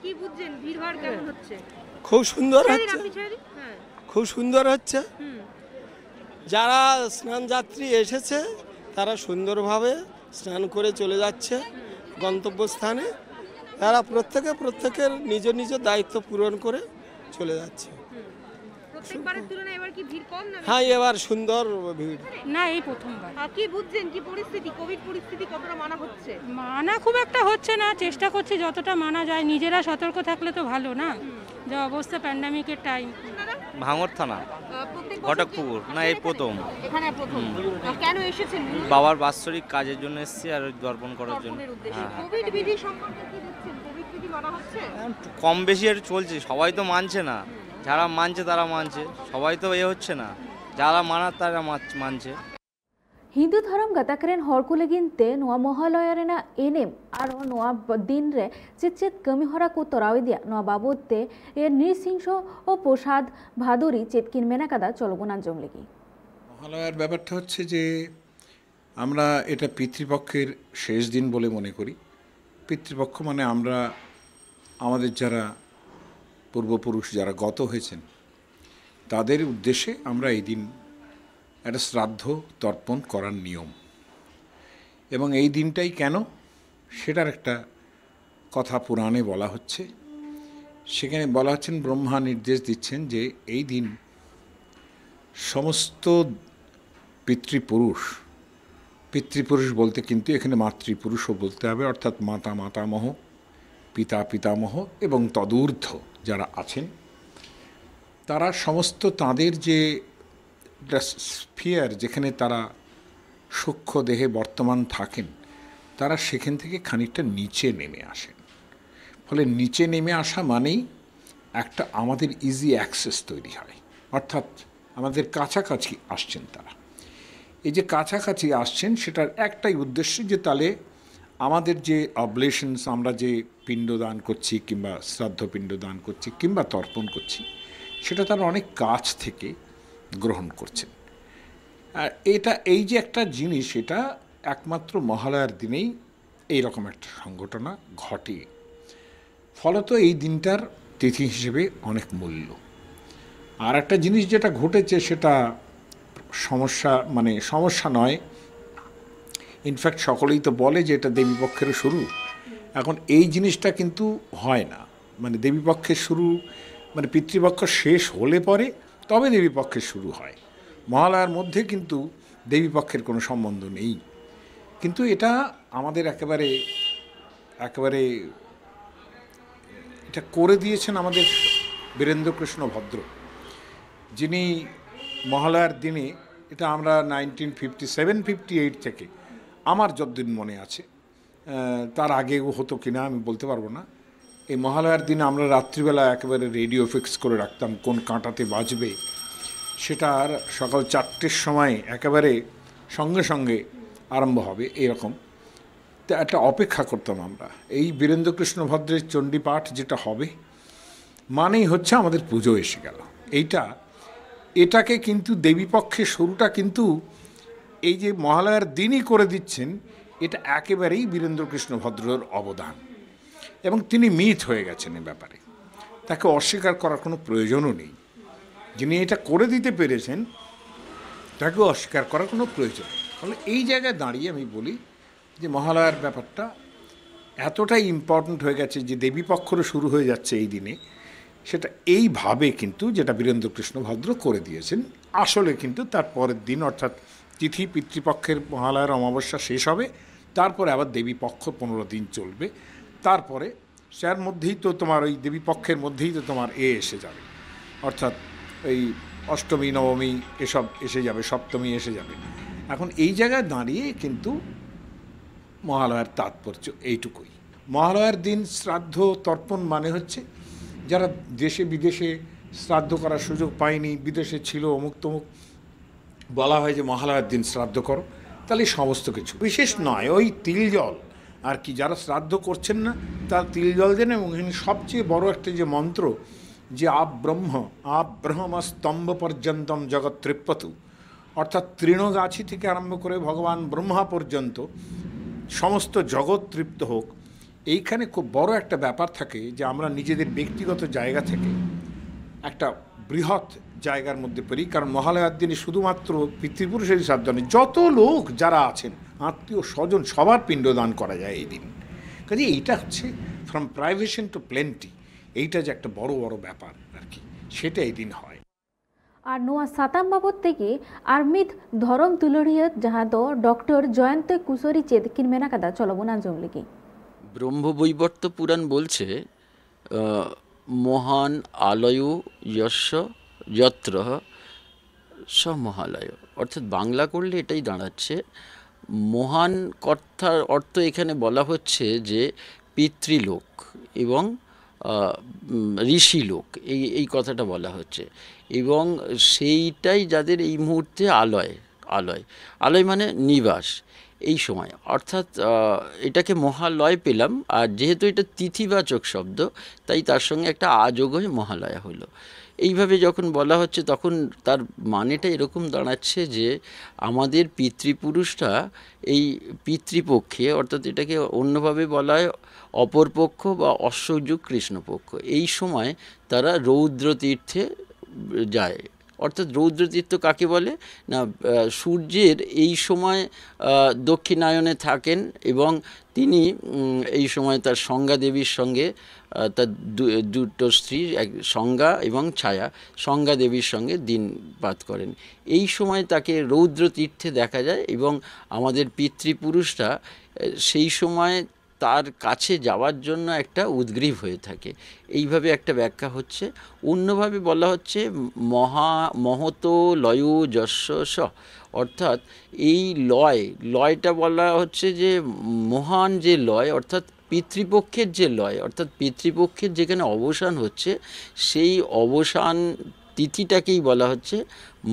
কি বুঝছেন ভিড়ভাড় কেমন হ্যাঁ। হচ্ছে খুব সুন্দর হচ্ছে হ্যাঁ। খুব সুন্দর হচ্ছে যারা স্নান যাত্রী এসেছে তারা সুন্দরভাবে স্নান করে চলে যাচ্ছে গন্তব্যস্থানে তারা প্রত্যেকে প্রত্যেকের নিজ নিজ দায়িত্ব পূরণ করে চলে যাচ্ছে এবার কম হ্যাঁ, সুন্দর ভিড় না এই মানা খুব একটা হচ্ছে না চেষ্টা করছি যতটা মানা যায় নিজেরা সতর্ক থাকলে তো ভালো না যা অবস্থা প্যান্ডামিকের টাইম ভাঙর থানা ঘটকপুর না এই প্রথম বাবার বাৎসরিক কাজের জন্য এসেছি আর দর্পণ করার জন্য হ্যাঁ। কম বেশি আর চলছে সবাই তো মানছে না যারা মানছে তারা মানছে সবাই তো এ হচ্ছে না যারা মানার তারা মানছে હિન્દુ ધર્મ ગતા કરેન নোয়া মহালয়ার এনএম আর নোয়া નોવા દિનરે ચેત ચેત કમી હરા કો તરાવી દિયા નોવા બાબતે એ નৃসিংহ ও প্রসাদ ভাদুরি চেতকিন মেনা কাদা চলগুনা জমলেগি মহালয়ার ব্যাপারটা হচ্ছে যে আমরা এটা পিতৃপক্ষের শেষ দিন বলে মনে করি পিতৃপক্ষ মানে আমরা আমাদের যারা পূর্বপুরুষ যারা গত হয়েছেন তাদের উদ্দেশ্যে আমরা এই দিন একটা শ্রাদ্ধ তর্পণ করার নিয়ম এবং এই দিনটাই কেন সেটার একটা কথা পুরাণে বলা হচ্ছে সেখানে বলা হচ্ছেন ব্রহ্মা নির্দেশ দিচ্ছেন যে এই দিন সমস্ত পিতৃপুরুষ পিতৃপুরুষ বলতে কিন্তু এখানে মাতৃপুরুষও বলতে হবে অর্থাৎ মাতা মাতামহ পিতা পিতামহ এবং তদূর্ধ্ব যারা আছেন তারা সমস্ত তাদের যে স্ফিয়ার যেখানে তারা সূক্ষ্ম দেহে বর্তমান থাকেন তারা সেখান থেকে খানিকটা নিচে নেমে আসেন ফলে নিচে নেমে আসা মানেই একটা আমাদের ইজি অ্যাক্সেস তৈরি হয় অর্থাৎ আমাদের কাছাকাছি আসছেন তারা এই যে কাছাকাছি আসছেন সেটার একটাই উদ্দেশ্য যে তাহলে আমাদের যে অবলেশনস আমরা যে পিণ্ডদান করছি কিংবা শ্রাদ্ধপিণ্ড দান করছি কিংবা তর্পণ করছি সেটা তারা অনেক কাছ থেকে গ্রহণ করছেন আর এটা এই যে একটা জিনিস এটা একমাত্র মহালয়ার দিনেই এইরকম একটা সংঘটনা ঘটে ফলত এই দিনটার তিথি হিসেবে অনেক মূল্য আর একটা জিনিস যেটা ঘটেছে সেটা সমস্যা মানে সমস্যা নয় ইনফ্যাক্ট সকলেই তো বলে যে এটা দেবীপক্ষের শুরু এখন এই জিনিসটা কিন্তু হয় না মানে দেবীপক্ষের শুরু মানে পিতৃপক্ষ শেষ হলে পরে তবে দেবীপক্ষের শুরু হয় মহালয়ার মধ্যে কিন্তু দেবীপক্ষের কোনো সম্বন্ধ নেই কিন্তু এটা আমাদের একেবারে একেবারে এটা করে দিয়েছেন আমাদের বীরেন্দ্রকৃষ্ণ ভদ্র যিনি মহালয়ার দিনে এটা আমরা nineteen fifty seven fifty eight থেকে আমার যতদিন মনে আছে তার আগেও হতো কিনা আমি বলতে পারবো না এই মহালয়ার দিনে আমরা রাত্রিবেলা একেবারে রেডিও ফিক্স করে রাখতাম কোন কাঁটাতে বাজবে সেটা আর সকাল চারটের সময় একেবারে সঙ্গে সঙ্গে আরম্ভ হবে এরকম তা একটা অপেক্ষা করতাম আমরা এই বীরেন্দ্রকৃষ্ণ ভদ্রের চণ্ডীপাঠ যেটা হবে মানেই হচ্ছে আমাদের পুজো এসে গেল এইটা এটাকে কিন্তু দেবীপক্ষে শুরুটা কিন্তু এই যে মহালয়ার দিনই করে দিচ্ছেন এটা একেবারেই বীরেন্দ্রকৃষ্ণ ভদ্রর অবদান এবং তিনি মিথ হয়ে গেছেন এ ব্যাপারে তাকে অস্বীকার করার কোনো প্রয়োজনও নেই যিনি এটা করে দিতে পেরেছেন তাকে অস্বীকার করার কোনো প্রয়োজন তাহলে এই জায়গায় দাঁড়িয়ে আমি বলি যে মহালয়ার ব্যাপারটা এতটাই ইম্পর্ট্যান্ট হয়ে গেছে যে দেবী পক্ষরও শুরু হয়ে যাচ্ছে এই দিনে সেটা এইভাবে কিন্তু যেটা বীরেন্দ্র কৃষ্ণ ভদ্র করে দিয়েছেন আসলে কিন্তু তার পরের দিন অর্থাৎ তিথি পিতৃপক্ষের মহালয়ার অমাবস্যা শেষ হবে তারপরে আবার দেবী পক্ষ পনেরো দিন চলবে তারপরে স্যার মধ্যেই তো তোমার ওই দেবী পক্ষের মধ্যেই তো তোমার এ এসে যাবে অর্থাৎ এই অষ্টমী নবমী এসব এসে যাবে সপ্তমী এসে যাবে এখন এই জায়গায় দাঁড়িয়ে কিন্তু মহালয়ার তাৎপর্য এইটুকুই মহালয়ার দিন শ্রাদ্ধ তর্পণ মানে হচ্ছে যারা দেশে বিদেশে শ্রাদ্ধ করার সুযোগ পায়নি বিদেশে ছিল অমুক তমুক বলা হয় যে মহালয়ার দিন শ্রাদ্ধ করো তাহলে সমস্ত কিছু বিশেষ নয় ওই তিল জল আর কি যারা শ্রাদ্ধ করছেন না তারা তিল জল দেন এবং এখানে সবচেয়ে বড় একটা যে মন্ত্র যে আপ ব্রহ্ম আপ ব্রহ্ম স্তম্ভ পর্যন্তম জগৎ ত্রিপতু অর্থাৎ তৃণগাছি থেকে আরম্ভ করে ভগবান ব্রহ্মা পর্যন্ত সমস্ত জগৎ তৃপ্ত হোক এইখানে খুব বড় একটা ব্যাপার থাকে যে আমরা নিজেদের ব্যক্তিগত জায়গা থেকে একটা বৃহৎ জায়গার মধ্যে পড়ি কারণ মহালয়ার দিনে শুধুমাত্র পিতৃপুরুষেরই সাবধানে যত লোক যারা আছেন আত্মীয় স্বজন সবার পিণ্ডদান করা যায় এই দিন কাজে এইটা হচ্ছে ফ্রম প্রাইভেশন টু প্লেন্টি এইটা যে একটা বড় বড় ব্যাপার আর কি সেটা এই দিন হয় আর নোয়া সাতাম বাবদ থেকে আর মিথ ᱫᱷᱚᱨᱚᱢ ᱛᱩᱞᱟᱹᱲᱤᱭᱟᱹ ᱡᱟᱦᱟᱸ ᱫᱚ ᱰᱚᱠᱴᱚᱨ ᱡᱚᱭᱚᱱᱛᱚ ᱠᱩᱥᱚᱨᱤ ᱪᱮᱫ ᱠᱤᱱ ᱢᱮᱱ ᱟᱠᱟᱫᱟ ᱪᱚᱞᱚ ᱵᱚᱱ ব্রহ্ম বৈবর্ত পুরাণ বলছে মহান আলয় যশ যত্র সব মহালয় অর্থাৎ বাংলা করলে এটাই দাঁড়াচ্ছে মহান কর্তার অর্থ এখানে বলা হচ্ছে যে পিতৃলোক এবং ঋষি লোক এই এই কথাটা বলা হচ্ছে এবং সেইটাই যাদের এই মুহূর্তে আলয় আলয় আলয় মানে নিবাস এই সময় অর্থাৎ এটাকে মহালয় পেলাম আর যেহেতু এটা তিথিবাচক শব্দ তাই তার সঙ্গে একটা আযোগ হয়ে মহালয়া হলো এইভাবে যখন বলা হচ্ছে তখন তার মানেটা এরকম দাঁড়াচ্ছে যে আমাদের পিতৃপুরুষরা এই পিতৃপক্ষে অর্থাৎ এটাকে অন্যভাবে বলা হয় অপরপক্ষ বা অশ্বযুগ কৃষ্ণপক্ষ এই সময় তারা রৌদ্র তীর্থে যায় অর্থাৎ রৌদ্রতীর্থ কাকে বলে না সূর্যের এই সময় দক্ষিণায়নে থাকেন এবং তিনি এই সময় তার সংজ্ঞা দেবীর সঙ্গে তার দুটো স্ত্রী এক সংজ্ঞা এবং ছায়া সংজ্ঞা দেবীর সঙ্গে দিন পাত করেন এই সময় তাকে রৌদ্র তীর্থে দেখা যায় এবং আমাদের পিতৃপুরুষরা সেই সময় তার কাছে যাওয়ার জন্য একটা উদ্গ্রীব হয়ে থাকে এইভাবে একটা ব্যাখ্যা হচ্ছে অন্যভাবে বলা হচ্ছে মহা মহত লয় যশ স অর্থাৎ এই লয় লয়টা বলা হচ্ছে যে মহান যে লয় অর্থাৎ পিতৃপক্ষের যে লয় অর্থাৎ পিতৃপক্ষের যেখানে অবসান হচ্ছে সেই অবসান তিথিটাকেই বলা হচ্ছে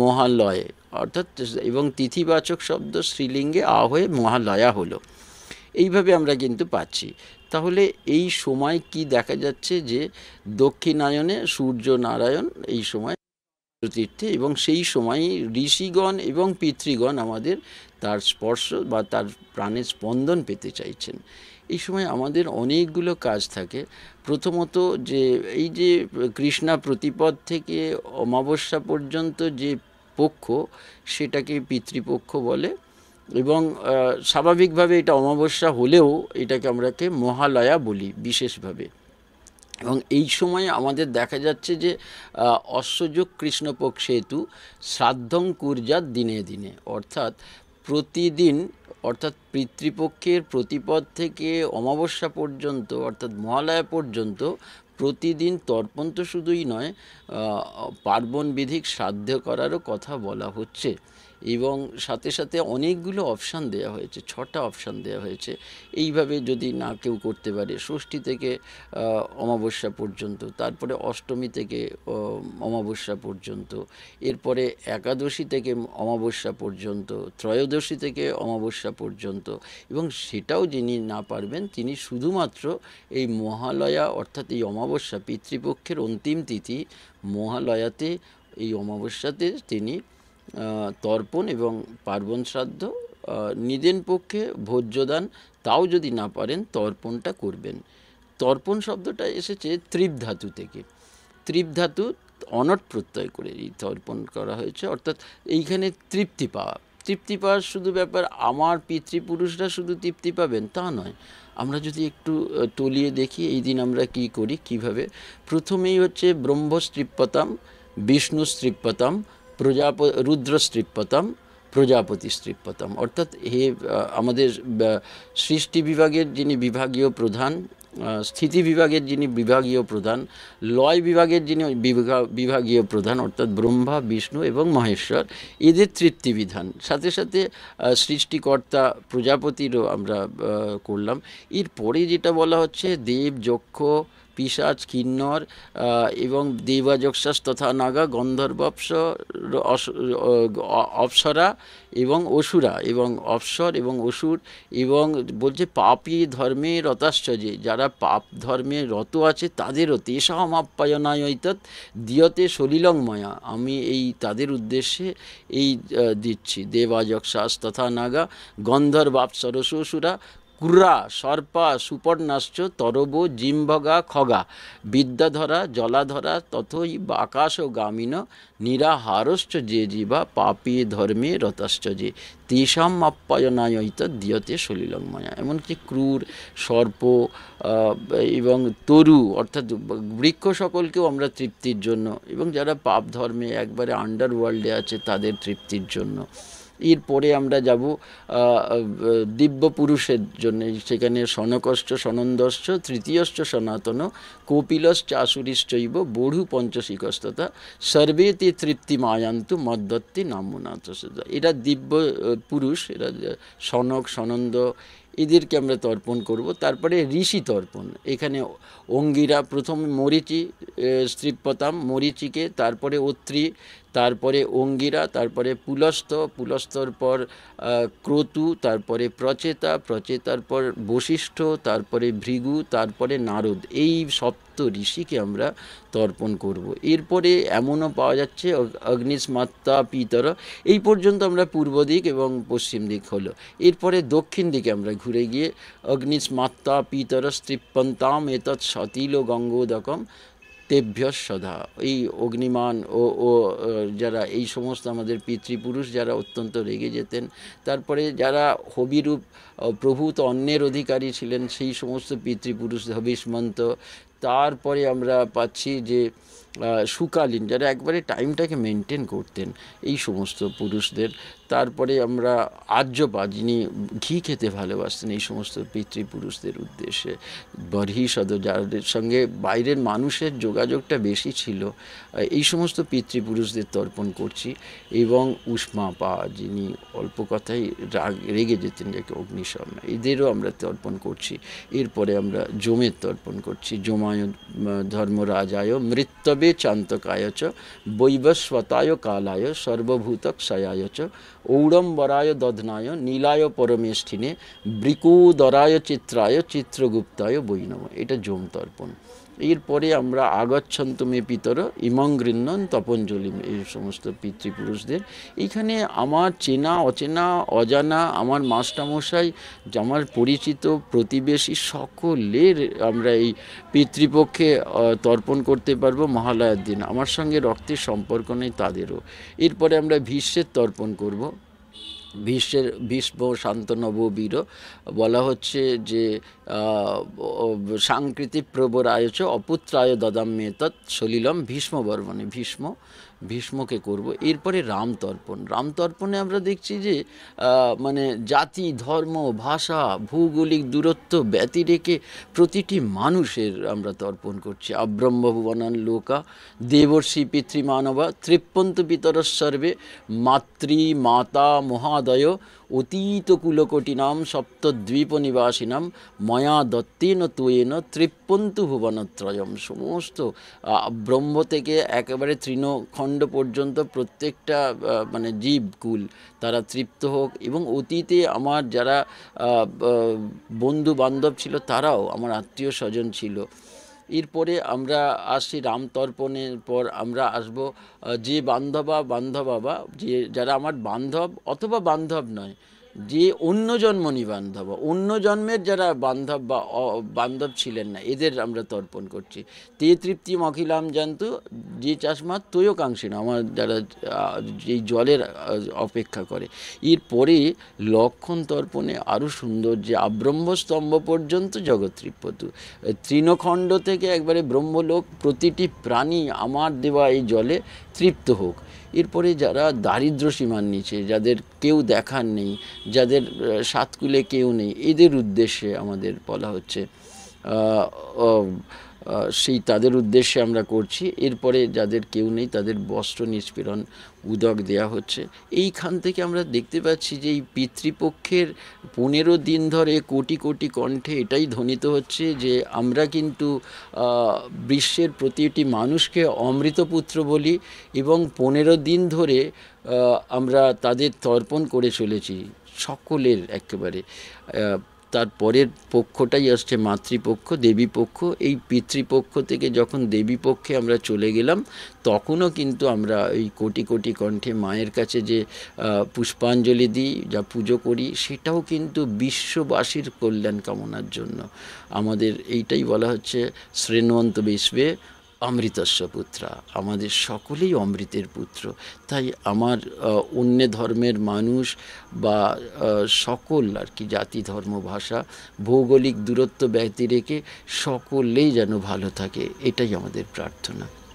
মহালয় অর্থাৎ এবং তিথিবাচক শব্দ শ্রীলিঙ্গে আ হয়ে মহালয়া হলো এইভাবে আমরা কিন্তু পাচ্ছি তাহলে এই সময় কি দেখা যাচ্ছে যে দক্ষিণায়নে সূর্য নারায়ণ এই সময় তীর্থে এবং সেই সময় ঋষিগণ এবং পিতৃগণ আমাদের তার স্পর্শ বা তার প্রাণের স্পন্দন পেতে চাইছেন এই সময় আমাদের অনেকগুলো কাজ থাকে প্রথমত যে এই যে কৃষ্ণা প্রতিপদ থেকে অমাবস্যা পর্যন্ত যে পক্ষ সেটাকে পিতৃপক্ষ বলে এবং স্বাভাবিকভাবে এটা অমাবস্যা হলেও এটাকে আমরাকে মহালয়া বলি বিশেষভাবে এবং এই সময়ে আমাদের দেখা যাচ্ছে যে অশ্বযোগ কৃষ্ণপক্ষেতু শ্রাদ্ধং কুর্জাত দিনে দিনে অর্থাৎ প্রতিদিন অর্থাৎ পিতৃপক্ষের প্রতিপদ থেকে অমাবস্যা পর্যন্ত অর্থাৎ মহালয়া পর্যন্ত প্রতিদিন তর্পণ তো শুধুই নয় পার্বণ বিধিক সাধ্য করারও কথা বলা হচ্ছে এবং সাথে সাথে অনেকগুলো অপশান দেয়া হয়েছে ছটা অপশান দেয়া হয়েছে এইভাবে যদি না কেউ করতে পারে ষষ্ঠী থেকে অমাবস্যা পর্যন্ত তারপরে অষ্টমী থেকে অমাবস্যা পর্যন্ত এরপরে একাদশী থেকে অমাবস্যা পর্যন্ত ত্রয়োদশী থেকে অমাবস্যা পর্যন্ত এবং সেটাও যিনি না পারবেন তিনি শুধুমাত্র এই মহালয়া অর্থাৎ এই অমাবস্যা পিতৃপক্ষের অন্তিম তিথি মহালয়াতে এই অমাবস্যাতে তিনি তর্পণ এবং পার্বণ শ্রাদ্ধ নিদেন পক্ষে ভোজ্যদান তাও যদি না পারেন তর্পণটা করবেন তর্পণ শব্দটা এসেছে ত্রিপ ধাতু থেকে ত্রিপ ধাতু অনট প্রত্যয় করে এই তর্পণ করা হয়েছে অর্থাৎ এইখানে তৃপ্তি পাওয়া তৃপ্তি পাওয়ার শুধু ব্যাপার আমার পিতৃপুরুষরা শুধু তৃপ্তি পাবেন তা নয় আমরা যদি একটু তলিয়ে দেখি এই দিন আমরা কি করি কিভাবে প্রথমেই হচ্ছে ব্রহ্মস্ত্রিপ্যতাম বিষ্ণু স্ত্রিপ্যতাম প্রজাপ রুদ্র স্ত্রীপতম প্রজাপতি স্ত্রীপতম অর্থাৎ হে আমাদের সৃষ্টি বিভাগের যিনি বিভাগীয় প্রধান স্থিতি বিভাগের যিনি বিভাগীয় প্রধান লয় বিভাগের যিনি বিভাগীয় প্রধান অর্থাৎ ব্রহ্মা বিষ্ণু এবং মহেশ্বর এদের তৃপ্তিবিধান সাথে সাথে সৃষ্টিকর্তা প্রজাপতিরও আমরা করলাম এরপরে যেটা বলা হচ্ছে দেব যক্ষ পিসাচ কিন্নর uh, এবং দেবাযোগশ্বাস তথা নাগা গন্ধর্বপ্স অপসরা এবং অসুরা এবং অপসর এবং অসুর এবং বলছে পাপি ধর্মে রতাশ্চর্যে যারা পাপ ধর্মে রত আছে তাদেরও তেসাহম আপ্যায়নায় দিয়তে সলিলংময়া আমি এই তাদের উদ্দেশ্যে এই দিচ্ছি দেবাযোগশ্বাস তথা নাগা গন্ধর্বাপসর অসুরা কুরা সর্পা সুপর্ণাশ্চ তরব জিম্ভগা খগা বিদ্যাধরা জলাধরা তথই ও গামিন নিরাহারশ্চ যে জীবা পাপি ধর্মে রতাশ্চ যে তেষাম আপ্যায়নায়িত দিয়তে সলিলময়া এমনকি ক্রুর সর্প এবং তরু অর্থাৎ বৃক্ষ সকলকেও আমরা তৃপ্তির জন্য এবং যারা পাপ ধর্মে একবারে আন্ডারওয়ার্ল্ডে আছে তাদের তৃপ্তির জন্য এরপরে আমরা যাব দিব্য পুরুষের জন্য সেখানে সনকষ্ট সনন্দশ্চ তৃতীয়শ্চ সনাতন কপিলশ্চ আসুরিশ্চৈব বড়ু পঞ্চশিকস্ততা সর্বেতে তৃপ্তি মায়ান্তু মদ্দত্তি নাম্যনাথ এটা দিব্য পুরুষ এরা সনক সনন্দ এদেরকে আমরা তর্পণ করব তারপরে ঋষি তর্পণ এখানে অঙ্গিরা প্রথমে মরিচি স্ত্রীপতাম মরিচিকে তারপরে অত্রি তারপরে অঙ্গিরা তারপরে পুলস্থ পুলস্থর পর ক্রতু তারপরে প্রচেতা প্রচেতার পর বশিষ্ঠ তারপরে ভৃগু তারপরে নারদ এই সপ্ত ঋষিকে আমরা তর্পণ করব। এরপরে এমনও পাওয়া যাচ্ছে অগ্নিস্মাত্তা পিতর এই পর্যন্ত আমরা পূর্ব দিক এবং পশ্চিম দিক হলো এরপরে দক্ষিণ দিকে আমরা ঘুরে গিয়ে অগ্নিস্মাত্তা পিতরস তৃপ্পন্তাম এত সতীল গঙ্গোদকম তেভ্য সদা এই অগ্নিমান ও ও যারা এই সমস্ত আমাদের পিতৃপুরুষ যারা অত্যন্ত রেগে যেতেন তারপরে যারা হবিরূপ প্রভূত অন্যের অধিকারী ছিলেন সেই সমস্ত পিতৃপুরুষ হবিষ্মন্ত তারপরে আমরা পাচ্ছি যে সুকালীন যারা একবারে টাইমটাকে মেনটেন করতেন এই সমস্ত পুরুষদের তারপরে আমরা আর্যপা যিনি ঘি খেতে ভালোবাসতেন এই সমস্ত পিতৃপুরুষদের উদ্দেশ্যে বর্হিসদ যাদের সঙ্গে বাইরের মানুষের যোগাযোগটা বেশি ছিল এই সমস্ত পিতৃপুরুষদের তর্পণ করছি এবং উষ্মা পা যিনি অল্প কথাই রাগ রেগে যেতেন যাকে অগ্নিশর্মা এদেরও আমরা তর্পণ করছি এরপরে আমরা জমের তর্পণ করছি জমা धमराजाय मृत्यवे चान्तकाय चैभस्वतालाय सर्वतक्षयाय चौडम्बराय दधनाय नीलाय परमेष्ठिने ब्रिकोदराय चित्राय चित्रगुप्ताय जोम तर्पण এরপরে আমরা তুমি পিতর ইমং গৃহ্ণন তপঞ্জলি এই সমস্ত পিতৃপুরুষদের এইখানে আমার চেনা অচেনা অজানা আমার মাস্টামশাই আমার পরিচিত প্রতিবেশী সকলের আমরা এই পিতৃপক্ষে তর্পণ করতে পারবো মহালয়ার দিন আমার সঙ্গে রক্তের সম্পর্ক নেই তাদেরও এরপরে আমরা ভীষ্মের তর্পণ করব ভীষ্মের ভীষ্ম শান্ত বীর বলা হচ্ছে যে সাংকৃতিক প্রবর আয়চ অপুত্রায় মেয়ে তৎ সলিলম ভীষ্মবর্মণে ভীষ্ম ভীষ্মকে করব এরপরে রামতর্পণ রামতর্পণে আমরা দেখছি যে মানে জাতি ধর্ম ভাষা ভৌগোলিক দূরত্ব ব্যতি রেখে প্রতিটি মানুষের আমরা তর্পণ করছি আব্রহ্মভুবনান লোকা দেবর্ষি পিতৃমানবা তৃপ্পন্ত পিতর সর্বে মাতৃ মাতা মহাদয় অতীত অতীতকুলকটিনাম সপ্তদ্বীপনিবাসিনাম ময়া দত্তেন তোয়েন তৃপ্পন্তু ভুবনত্রয়ম সমস্ত ব্রহ্ম থেকে একেবারে তৃণখণ্ড পর্যন্ত প্রত্যেকটা মানে জীবকুল তারা তৃপ্ত হোক এবং অতীতে আমার যারা বন্ধু বান্ধব ছিল তারাও আমার আত্মীয় স্বজন ছিল এরপরে আমরা আসি রামতর্পণের পর আমরা আসব যে বান্ধবা বান্ধবাবা যে যারা আমার বান্ধব অথবা বান্ধব নয় যে অন্য জন্ম নিবান্ধব অন্য জন্মের যারা বান্ধব বা বান্ধব ছিলেন না এদের আমরা তর্পণ করছি তে তৃপ্তি মখিলাম জানতো যে চাষমা কাঙ্ক্ষী না আমার যারা এই জলের অপেক্ষা করে এর পরে লক্ষণ তর্পণে আরও সুন্দর যে আব্রহ্মস্তম্ভ পর্যন্ত জগৎ তৃপ্যতু তৃণখণ্ড থেকে একবারে ব্রহ্মলোক প্রতিটি প্রাণী আমার দেওয়া এই জলে তৃপ্ত হোক এরপরে যারা দারিদ্র সীমার নিচে যাদের কেউ দেখার নেই যাদের সাতকুলে কেউ নেই এদের উদ্দেশ্যে আমাদের বলা হচ্ছে সেই তাদের উদ্দেশ্যে আমরা করছি এরপরে যাদের কেউ নেই তাদের বস্ত্র নিষ্পীড়ন উদক দেয়া হচ্ছে এইখান থেকে আমরা দেখতে পাচ্ছি যে এই পিতৃপক্ষের পনেরো দিন ধরে কোটি কোটি কণ্ঠে এটাই ধ্বনিত হচ্ছে যে আমরা কিন্তু বিশ্বের প্রতিটি মানুষকে অমৃতপুত্র বলি এবং পনেরো দিন ধরে আমরা তাদের তর্পণ করে চলেছি সকলের একেবারে তার পরের পক্ষটাই আসছে মাতৃপক্ষ দেবীপক্ষ এই পিতৃপক্ষ থেকে যখন দেবীপক্ষে আমরা চলে গেলাম তখনও কিন্তু আমরা ওই কোটি কোটি কণ্ঠে মায়ের কাছে যে পুষ্পাঞ্জলি দিই যা পুজো করি সেটাও কিন্তু বিশ্ববাসীর কল্যাণ কামনার জন্য আমাদের এইটাই বলা হচ্ছে শ্রেণবন্ত বিশ্বে অমৃতস্ব পুত্রা আমাদের সকলেই অমৃতের পুত্র তাই আমার অন্য ধর্মের মানুষ বা সকল আর কি জাতি ধর্ম ভাষা ভৌগোলিক দূরত্ব ব্যক্তি রেখে সকলেই যেন ভালো থাকে এটাই আমাদের প্রার্থনা